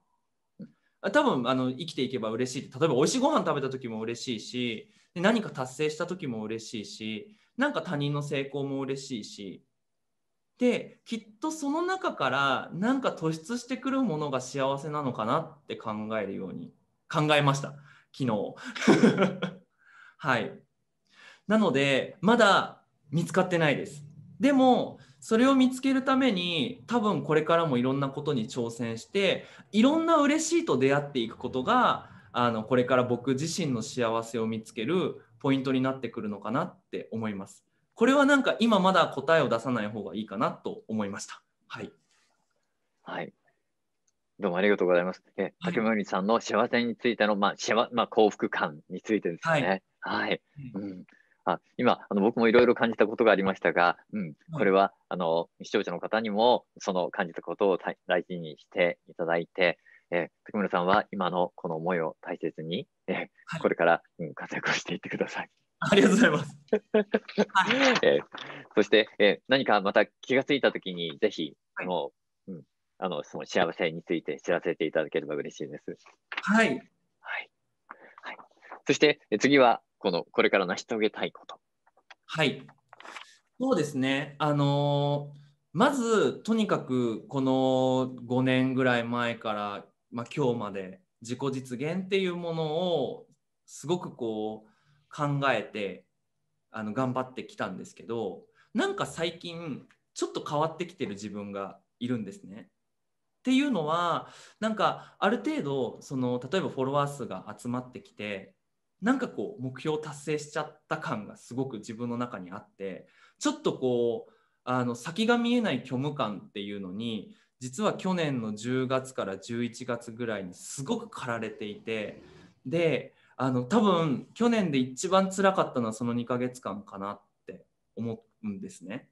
多分あの生きていけば嬉しいって例えば美味しいご飯食べた時も嬉しいし何か達成した時も嬉しいしなんか他人の成功も嬉しいしできっとその中から何か突出してくるものが幸せなのかなって考えるように考えました昨日 <laughs> はいなのでまだ見つかってないですでもそれを見つけるために多分これからもいろんなことに挑戦していろんな嬉しいと出会っていくことがあのこれから僕自身の幸せを見つけるポイントになってくるのかなって思います。これはなんか今まだ答えを出さない方がいいかなと思いました。はい。はい。どうもありがとうございます。え、竹森さんの幸せについての、まあ、幸、まあ、幸福感についてですね。はい。はい、うんあ今あの僕もいろいろ感じたことがありましたが、うん、これはあの視聴者の方にもその感じたことを大事にしていただいて、えー、徳村さんは今のこの思いを大切に、えーはい、これから、うん、活躍をしていってください。ありがとうございます。はい <laughs> えー、そして、えー、何かまた気がついたときに、ぜひ、はい、う、ん、あの、その幸せについて知らせていただければ嬉しいです。はい。はい。はい、そして、次は、このこれから成し遂げたいこと。はいそうですねあのー、まずとにかくこの5年ぐらい前から、まあ、今日まで自己実現っていうものをすごくこう考えてあの頑張ってきたんですけどなんか最近ちょっと変わってきてる自分がいるんですね。っていうのはなんかある程度その例えばフォロワー数が集まってきてなんかこう目標達成しちゃった感がすごく自分の中にあってちょっとこうあの先が見えない虚無感っていうのに実は去年の10月から11月ぐらいにすごく駆られていてであの多分去年で一番辛かったのはその2ヶ月間かなって思うんですね。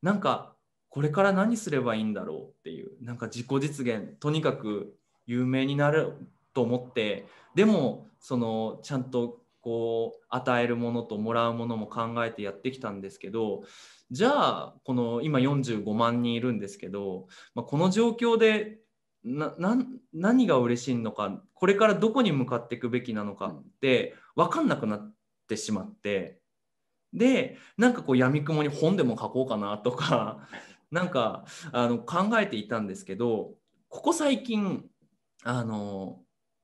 なんかこれから何すればいいんだろうっていうなんか自己実現とにかく有名になると思ってでもそのちゃんとこう与えるものともらうものも考えてやってきたんですけどじゃあこの今45万人いるんですけど、まあ、この状況でな何が嬉しいのかこれからどこに向かっていくべきなのかって分かんなくなってしまってでなんかこうやみくもに本でも書こうかなとか <laughs> なんかあの考えていたんですけどここ最近あの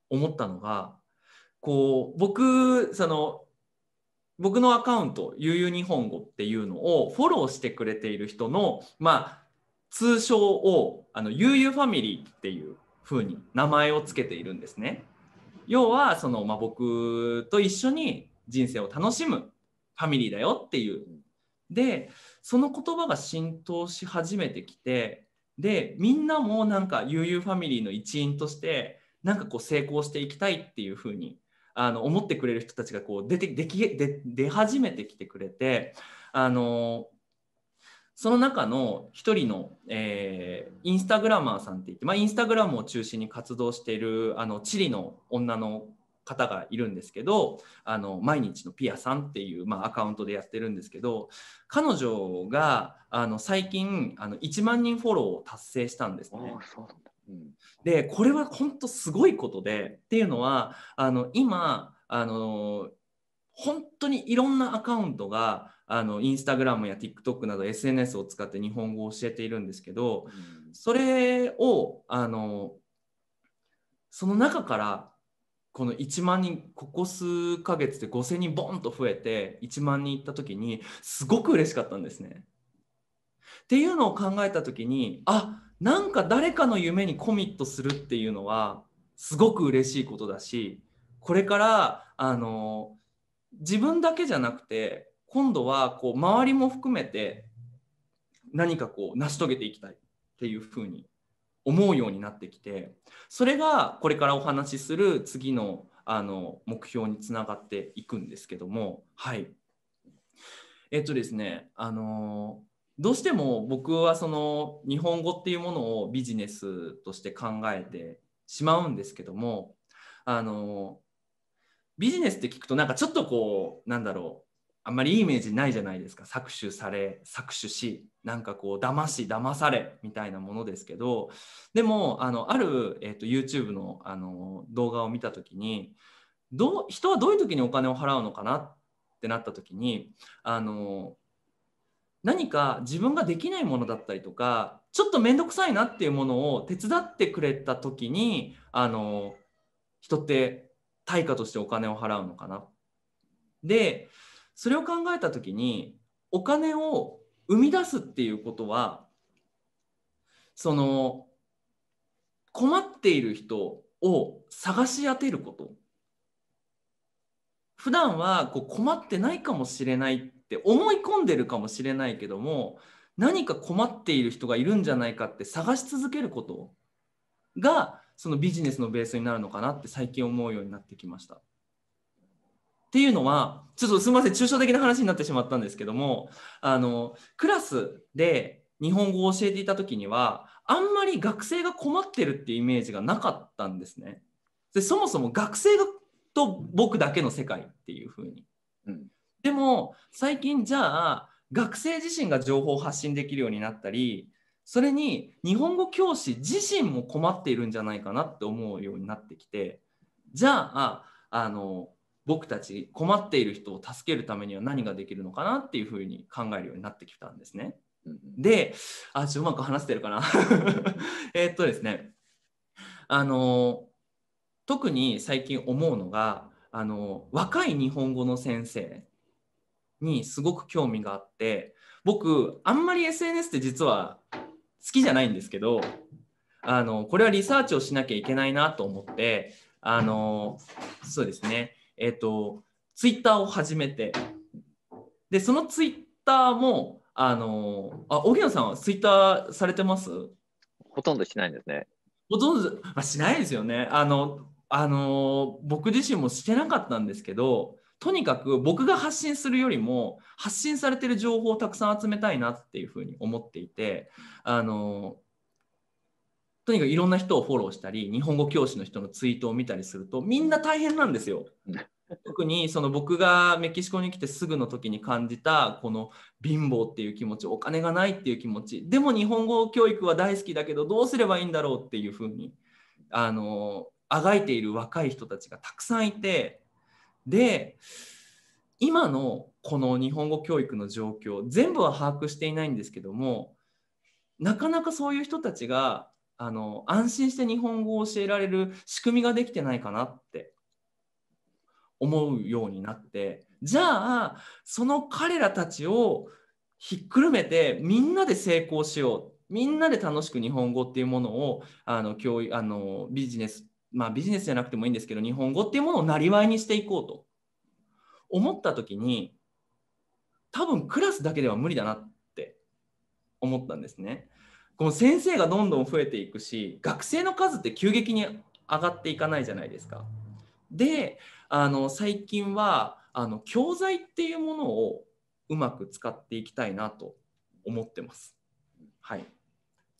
思ったのがこう僕その僕のアカウント「ゆうゆう日本語」っていうのをフォローしてくれている人の、まあ、通称を「あのゆうゆうファミリー」っていうふうに名前をつけているんですね。要はその、まあ、僕と一緒に人生を楽しむファミリーだよっていう。でその言葉が浸透し始めてきてでみんなもなんか「ゆうゆうファミリー」の一員としてなんかこう成功していきたいっていうふうにあの思ってくれる人たちがこう出てできで出始めてきてくれてあのその中の一人の、えー、インスタグラマーさんって言って、まあ、インスタグラムを中心に活動しているあのチリの女の方がいるんですけどあの毎日のピアさんっていう、まあ、アカウントでやってるんですけど彼女があの最近あの1万人フォローを達成したんですね。でこれは本当すごいことでっていうのはあの今あの本当にいろんなアカウントがあのインスタグラムや TikTok など SNS を使って日本語を教えているんですけど、うん、それをあのその中からこの1万人ここ数ヶ月で5,000人ボンと増えて1万人いった時にすごく嬉しかったんですね。っていうのを考えた時にあっなんか誰かの夢にコミットするっていうのはすごく嬉しいことだしこれからあの自分だけじゃなくて今度はこう周りも含めて何かこう成し遂げていきたいっていうふうに思うようになってきてそれがこれからお話しする次のあの目標につながっていくんですけどもはいえっとですねあのどうしても僕はその日本語っていうものをビジネスとして考えてしまうんですけどもあのビジネスって聞くとなんかちょっとこうなんだろうあんまりいいイメージないじゃないですか搾取され搾取しなんかこう騙し騙されみたいなものですけどでもあのある、えーと、と YouTube のあの動画を見た時にどう人はどういう時にお金を払うのかなってなった時にあの何か自分ができないものだったりとかちょっと面倒くさいなっていうものを手伝ってくれた時にあの人って対価としてお金を払うのかな。でそれを考えた時にお金を生み出すっていうことはその困っている人を探し当てること普段はこう困ってないかもしれないって思い込んでるかもしれないけども何か困っている人がいるんじゃないかって探し続けることがそのビジネスのベースになるのかなって最近思うようになってきました。っていうのはちょっとすみません抽象的な話になってしまったんですけどもあのクラスで日本語を教えていた時にはあんまり学生が困ってるっていうイメージがなかったんですね。でそもそも学生と僕だけの世界っていう風に、うん、でも最近じゃあ学生自身が情報を発信できるようになったりそれに日本語教師自身も困っているんじゃないかなって思うようになってきてじゃああの僕たち困っている人を助けるためには何ができるのかなっていうふうに考えるようになってきたんですね。であちょうまく話してるかな <laughs> えっとですねあの特に最近思うのがあの若い日本語の先生にすごく興味があって僕あんまり SNS って実は好きじゃないんですけどあのこれはリサーチをしなきゃいけないなと思ってあのそうですねえっ、ー、とツイッターを始めてでそのツイッターもあのあ荻野さんはツイッターされてますほとんどしないんですね。ほとんど、あ、しないですよね。あのあの僕自身もしてなかったんですけどとにかく僕が発信するよりも発信されてる情報をたくさん集めたいなっていうふうに思っていてあのとにかくいろんな人をフォローしたり日本語教師の人のツイートを見たりするとみんな大変なんですよ。特にその僕がメキシコに来てすぐの時に感じたこの貧乏っていう気持ちお金がないっていう気持ちでも日本語教育は大好きだけどどうすればいいんだろうっていうふうにあのあがいている若い人たちがたくさんいてで今のこの日本語教育の状況全部は把握していないんですけどもなかなかそういう人たちがあの安心して日本語を教えられる仕組みができてないかなって思うようになってじゃあその彼らたちをひっくるめてみんなで成功しようみんなで楽しく日本語っていうものをあの教あのビジネスまあ、ビジネスじゃなくてもいいんですけど日本語っていうものをなりわいにしていこうと思った時に多分クラスだけでは無理だなって思ったんですね。この先生がどんどん増えていくし学生の数って急激に上がっていかないじゃないですか。であの最近はあの教材っていうものをうまく使っていきたいなと思ってます。はい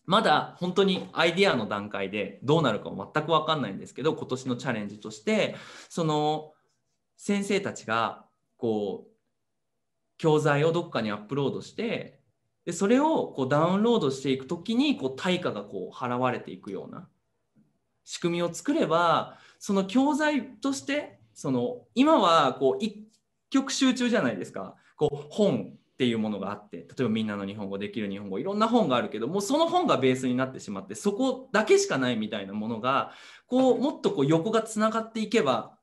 まだ本当にアイデアの段階でどうなるかも全く分かんないんですけど今年のチャレンジとしてその先生たちがこう教材をどっかにアップロードしてでそれをこうダウンロードしていく時にこう対価がこう払われていくような仕組みを作ればその教材としてその今はこう一極集中じゃないですかこう本っていうものがあって例えば「みんなの日本語できる日本語」いろんな本があるけどもうその本がベースになってしまってそこだけしかないみたいなものがこうもっとこう横がつながっていけば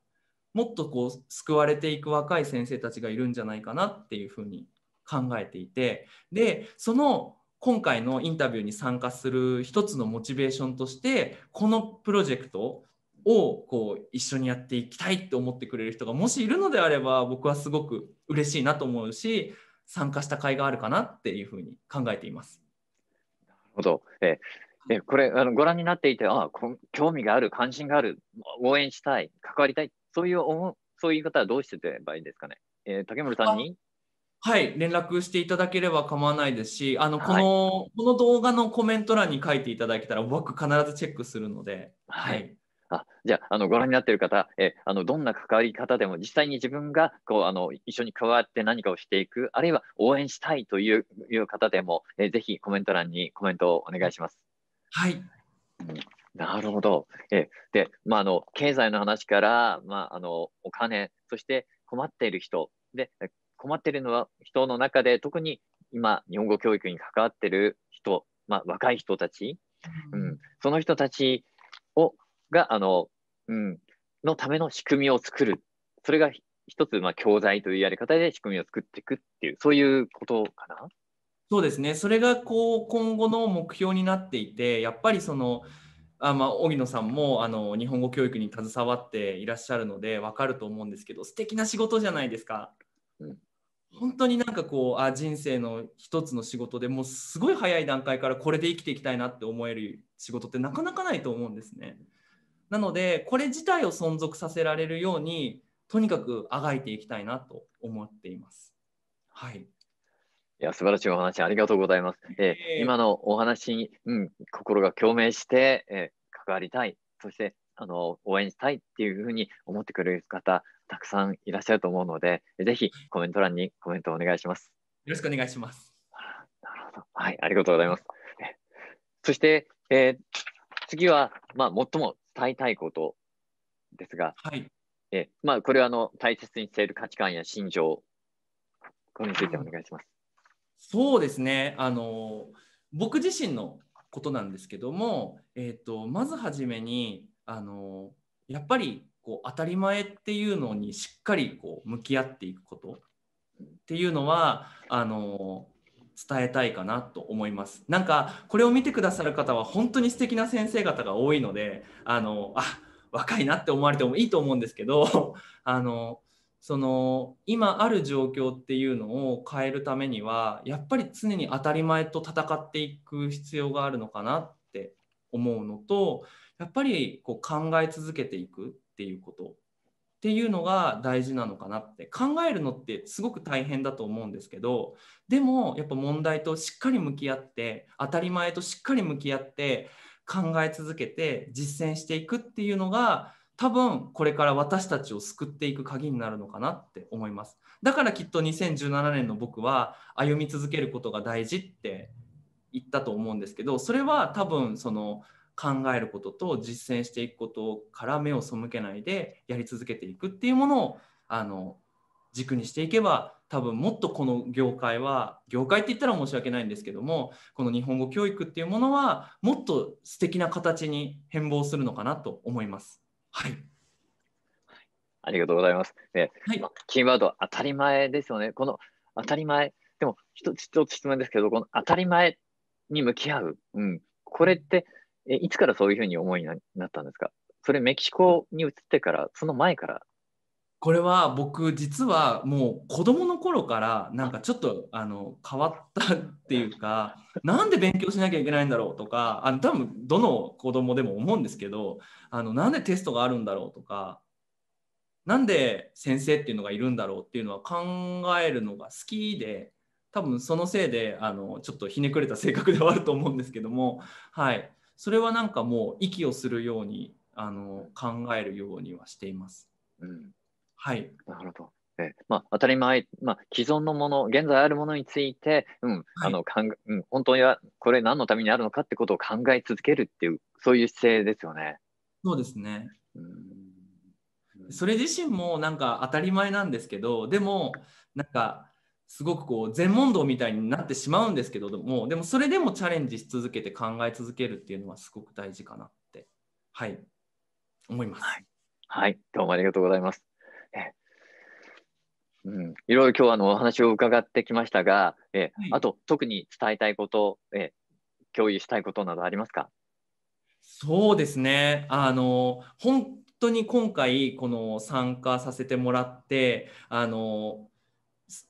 もっとこう救われていく若い先生たちがいるんじゃないかなっていうふうに考えていてでその今回のインタビューに参加する一つのモチベーションとしてこのプロジェクトをこう一緒にやっていきたいって思ってくれる人がもしいるのであれば僕はすごく嬉しいなと思うし参加した甲斐があるかなっていうふうに考えています。なるほど、ええこれあのご覧になっていてああ興味がある関心がある応援したい関わりたいそういう思そういう方はどうしてればいいんですかね、えー、竹森さんにはい、連絡していただければ構わないですし、あのこの、はい、この動画のコメント欄に書いていただけたら、僕必ずチェックするので、はい、はい、あじゃああのご覧になっている方、えあのどんな関わり方でも実際に自分がこうあの一緒に加わって何かをしていくあるいは応援したいという方でも、えぜひコメント欄にコメントをお願いします。はい、なるほど。えで、まあ、あの経済の話から、まあ、あのお金、そして困っている人で困っているのは人の中で特に今日本語教育に関わっている人、まあ、若い人たち、うん、その人たちをが、あの、うん、のための仕組みを作る。それが一つ、まあ、教材というやり方で仕組みを作っていくっていう、そういうことかな。そうですね。それが、こう、今後の目標になっていて、やっぱりその、あまあ、荻野さんもあの日本語教育に携わっていらっしゃるので分かると思うんですけど素敵な仕事じゃないですか。うん本当になんかこうあ人生の一つの仕事でもうすごい早い段階からこれで生きていきたいなって思える仕事ってなかなかないと思うんですね。なのでこれ自体を存続させられるようにとにかくあがいていきたいなと思っています。はい。いや素晴らしいお話ありがとうございます。えー、今のお話に、うん、心が共鳴して、えー、関わりたい、そしてあの応援したいっていうふうに思ってくれる方、たくさんいらっしゃると思うので、ぜひコメント欄にコメントお願いします。よろしくお願いします。なるほど。はい、ありがとうございます。そして、えー、次は、まあ、最も伝えたいことですが、はいえまあ、これはあの大切にしている価値観や心情、これについてお願いします。そうですねあの僕自身のことなんですけども、えーと、まずはじめにあのやっぱりこう当たり前っていうのにしっかりこう向き合っていくことっていうのはあの伝えたいかなと思います。なんかこれを見てくださる方は本当に素敵な先生方が多いので、あのあ若いなって思われてもいいと思うんですけど、<laughs> あのその今ある状況っていうのを変えるためにはやっぱり常に当たり前と戦っていく必要があるのかなって思うのとやっぱりこう考え続けていくっていうことっていうのが大事なのかなって考えるのってすごく大変だと思うんですけどでもやっぱ問題としっかり向き合って当たり前としっかり向き合って考え続けて実践していくっていうのが多分これから私たちを救っていく鍵になるのかなって思いますだからきっと2017年の僕は歩み続けることが大事って言ったと思うんですけどそれは多分その考えることと実践していくことから目を背けないでやり続けていくっていうものをあの軸にしていけば多分もっとこの業界は業界って言ったら申し訳ないんですけどもこの日本語教育っていうものはもっと素敵な形に変貌するのかなと思います。はい、ありがとうございます。ね、はい、キーワード当たり前ですよね。この当たり前でも一つ一つ質問ですけどこの当たり前に向き合う、うん、これってえ、いつからそういうふうに思いになったんですかそれメキシコに移ってから、その前からこれは僕実はもう子供の頃からなんかちょっとあの変わったっていうか <laughs> なんで勉強しなきゃいけないんだろうとかあの多分どの子供でも思うんですけどあのなんでテストがあるんだろうとかなんで先生っていうのがいるんだろうっていうのは考えるのが好きで多分そのせいであのちょっとひねくれた性格ではあると思うんですけどもはいそれはなんかもう息をするようにあの考えるようにはしています。うん、はいなるほどえまあ、当たり前、まあ、既存のもの、現在あるものについて、うん、あのかんうん、本当にはこれ何のためにあるのかってことを考え続けるっていう、そういう姿勢ですよね。そうですね。うんそれ自身もなんか当たり前なんですけど、でも、なんかすごくこう全問答みたいになってしまうんですけどもでもそれでもチャレンジし続けて考え続けるっていうのはすごく大事かなってはい思います。はい、はい、どうもありがとうございます。うん、いろいろ今日あのお話を伺ってきましたが、えはい、あと特に伝えたいこと、え共有したいことなどありますかそうですねあの本当に今回この参加させてもらってあの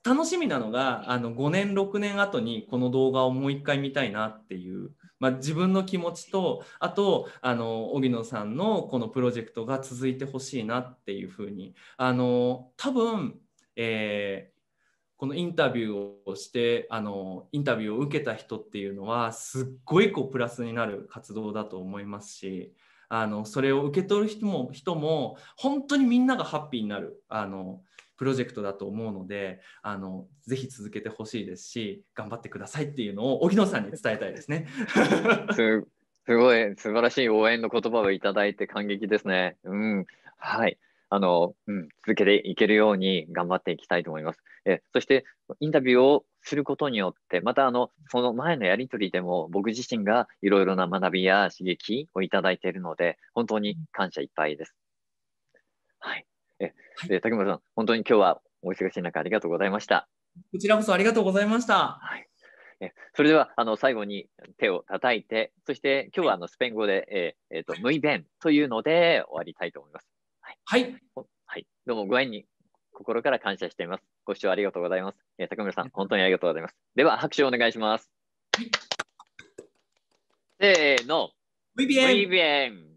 楽しみなのがあの5年6年後にこの動画をもう一回見たいなっていう、まあ、自分の気持ちとあとあの荻野さんのこのプロジェクトが続いてほしいなっていうふうにあの多分、えー、このインタビューをしてあのインタビューを受けた人っていうのはすっごいこうプラスになる活動だと思いますし。あのそれを受け取る人も人も本当にみんながハッピーになるあのプロジェクトだと思うのであのぜひ続けてほしいですし頑張ってくださいっていうのを荻野さんに伝えたいですね。すごい素晴らしい応援の言葉をいただいて感激ですね。うん、はいあの、うん、続けていけるように頑張っていきたいと思います。えそしてインタビューをすることによって、またあのその前のやり取りでも僕自身がいろいろな学びや刺激をいただいているので、本当に感謝いっぱいです。はい。え、はい、竹村さん、本当に今日はお忙しい中ありがとうございました。こちらこそありがとうございました。はい、えそれではあの最後に手を叩いて、そして今日はあのスペイン語で、えー、えー、とムイベンというので終わりたいと思います。はい。はい、はい、どうもご縁に心から感謝しています。ご視聴ありがとうございます。えー、竹村さん、本当にありがとうございます。では拍手をお願いします。はい、せーの。ムイベン。